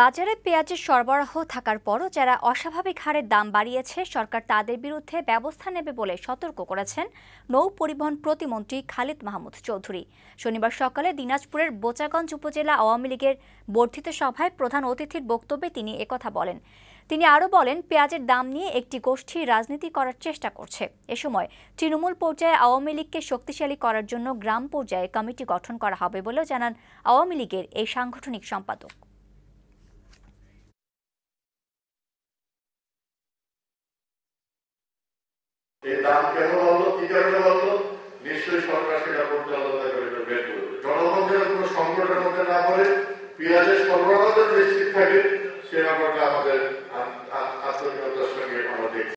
বাজারে পেঁয়াজের সরবরাহ থাকার পরও যারা অস্বাভাবিক হারে দাম বাড়িয়েছে সরকার তাদের বিরুদ্ধে ব্যবস্থা নেবে বলে সতর্ক করেছেন নৌ পরিবহন প্রতিমন্ত্রী খালিদ মাহমুদ চৌধুরী শনিবার সকালে দিনাজপুরের বোচাগঞ্জ উপজেলা আওয়ামী লীগের বর্ধিত সভায় প্রধান অতিথির বক্তব্যে তিনি একথা বলেন তিনি আরও বলেন পেঁয়াজের দাম নিয়ে একটি গোষ্ঠী রাজনীতি করার চেষ্টা করছে এ সময় তৃণমূল পর্যায়ে আওয়ামী লীগকে শক্তিশালী করার জন্য গ্রাম পর্যায়ে কমিটি গঠন করা হবে বলেও জানান আওয়ামী লীগের এই সাংগঠনিক সম্পাদক এই দাম কেন বাড়লো কি কারণে বাড়লো নিশ্চয়ই সরকার সেটা পর্যালোচনা করে বের করবে জনগণ যেন কোনো সংকটের মধ্যে না পড়ে পেঁয়াজের সরবরাহ নিশ্চিত থাকে